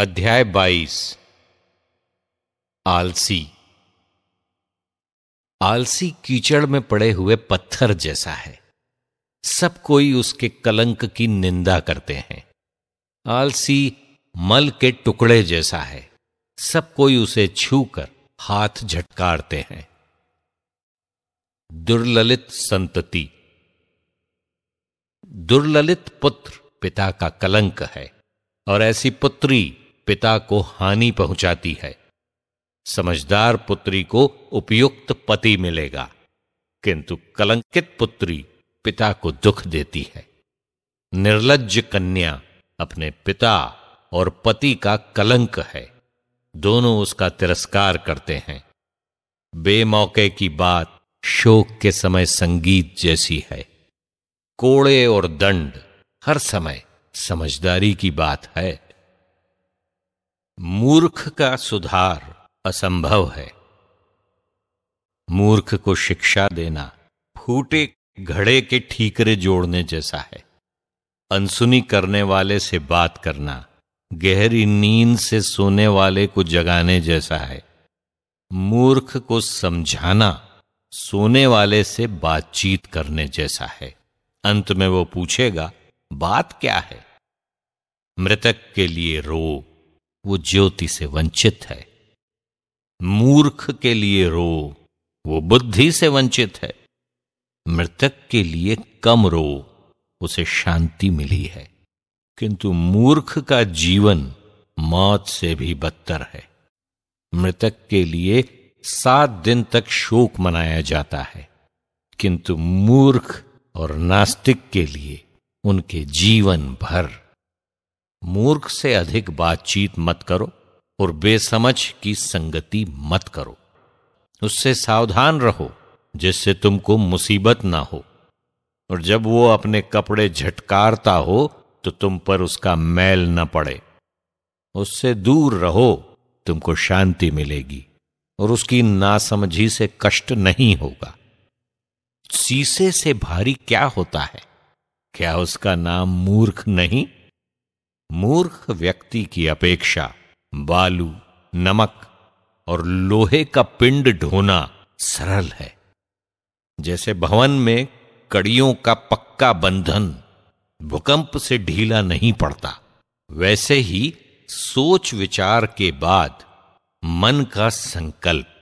अध्याय 22 आलसी आलसी कीचड़ में पड़े हुए पत्थर जैसा है सब कोई उसके कलंक की निंदा करते हैं आलसी मल के टुकड़े जैसा है सब कोई उसे छूकर हाथ झटकारते हैं दुर्ललित संतति दुर्ललित पुत्र पिता का कलंक है और ऐसी पुत्री पिता को हानि पहुंचाती है समझदार पुत्री को उपयुक्त पति मिलेगा किंतु कलंकित पुत्री पिता को दुख देती है निर्लज कन्या अपने पिता और पति का कलंक है दोनों उसका तिरस्कार करते हैं बेमौके की बात शोक के समय संगीत जैसी है कोड़े और दंड हर समय समझदारी की बात है मूर्ख का सुधार असंभव है मूर्ख को शिक्षा देना फूटे घड़े के ठीकरे जोड़ने जैसा है अनसुनी करने वाले से बात करना गहरी नींद से सोने वाले को जगाने जैसा है मूर्ख को समझाना सोने वाले से बातचीत करने जैसा है अंत में वो पूछेगा बात क्या है मृतक के लिए रोग वो ज्योति से वंचित है मूर्ख के लिए रो वो बुद्धि से वंचित है मृतक के लिए कम रो उसे शांति मिली है किंतु मूर्ख का जीवन मौत से भी बदतर है मृतक के लिए सात दिन तक शोक मनाया जाता है किंतु मूर्ख और नास्तिक के लिए उनके जीवन भर मूर्ख से अधिक बातचीत मत करो और बेसमझ की संगति मत करो उससे सावधान रहो जिससे तुमको मुसीबत ना हो और जब वो अपने कपड़े झटकारता हो तो तुम पर उसका मैल न पड़े उससे दूर रहो तुमको शांति मिलेगी और उसकी नासमझी से कष्ट नहीं होगा शीशे से भारी क्या होता है क्या उसका नाम मूर्ख नहीं मूर्ख व्यक्ति की अपेक्षा बालू नमक और लोहे का पिंड ढोना सरल है जैसे भवन में कड़ियों का पक्का बंधन भूकंप से ढीला नहीं पड़ता वैसे ही सोच विचार के बाद मन का संकल्प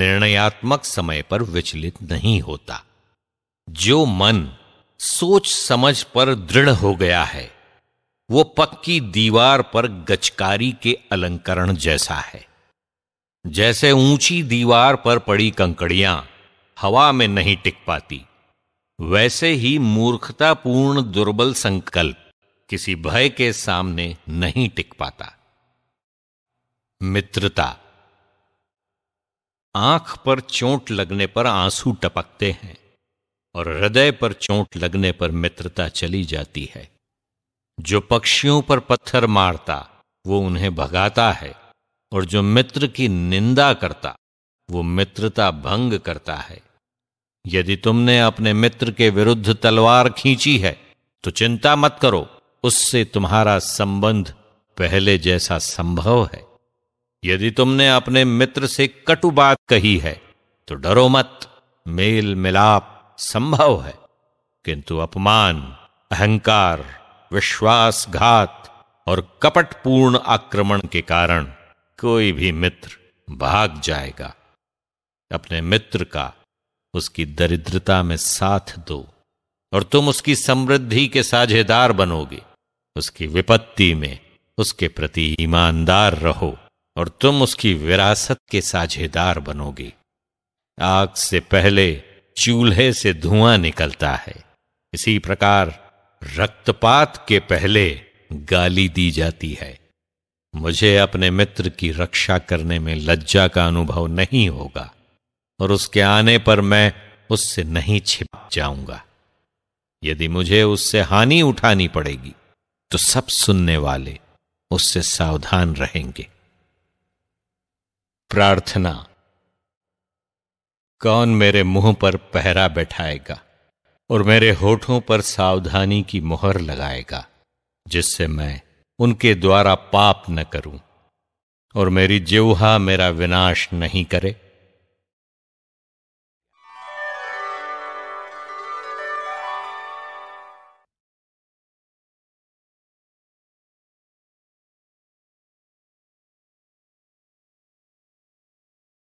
निर्णयात्मक समय पर विचलित नहीं होता जो मन सोच समझ पर दृढ़ हो गया है वो पक्की दीवार पर गचकारी के अलंकरण जैसा है जैसे ऊंची दीवार पर पड़ी कंकड़ियां हवा में नहीं टिक पाती वैसे ही मूर्खतापूर्ण दुर्बल संकल्प किसी भय के सामने नहीं टिक पाता मित्रता आंख पर चोट लगने पर आंसू टपकते हैं और हृदय पर चोट लगने पर मित्रता चली जाती है जो पक्षियों पर पत्थर मारता वो उन्हें भगाता है और जो मित्र की निंदा करता वो मित्रता भंग करता है यदि तुमने अपने मित्र के विरुद्ध तलवार खींची है तो चिंता मत करो उससे तुम्हारा संबंध पहले जैसा संभव है यदि तुमने अपने मित्र से कटु बात कही है तो डरो मत मेल मिलाप संभव है किंतु अपमान अहंकार विश्वासघात और कपटपूर्ण आक्रमण के कारण कोई भी मित्र भाग जाएगा अपने मित्र का उसकी दरिद्रता में साथ दो और तुम उसकी समृद्धि के साझेदार बनोगे उसकी विपत्ति में उसके प्रति ईमानदार रहो और तुम उसकी विरासत के साझेदार बनोगे आग से पहले चूल्हे से धुआं निकलता है इसी प्रकार रक्तपात के पहले गाली दी जाती है मुझे अपने मित्र की रक्षा करने में लज्जा का अनुभव नहीं होगा और उसके आने पर मैं उससे नहीं छिप जाऊंगा यदि मुझे उससे हानि उठानी पड़ेगी तो सब सुनने वाले उससे सावधान रहेंगे प्रार्थना कौन मेरे मुंह पर पहरा बैठाएगा और मेरे होठों पर सावधानी की मोहर लगाएगा जिससे मैं उनके द्वारा पाप न करूं और मेरी जिवहा मेरा विनाश नहीं करे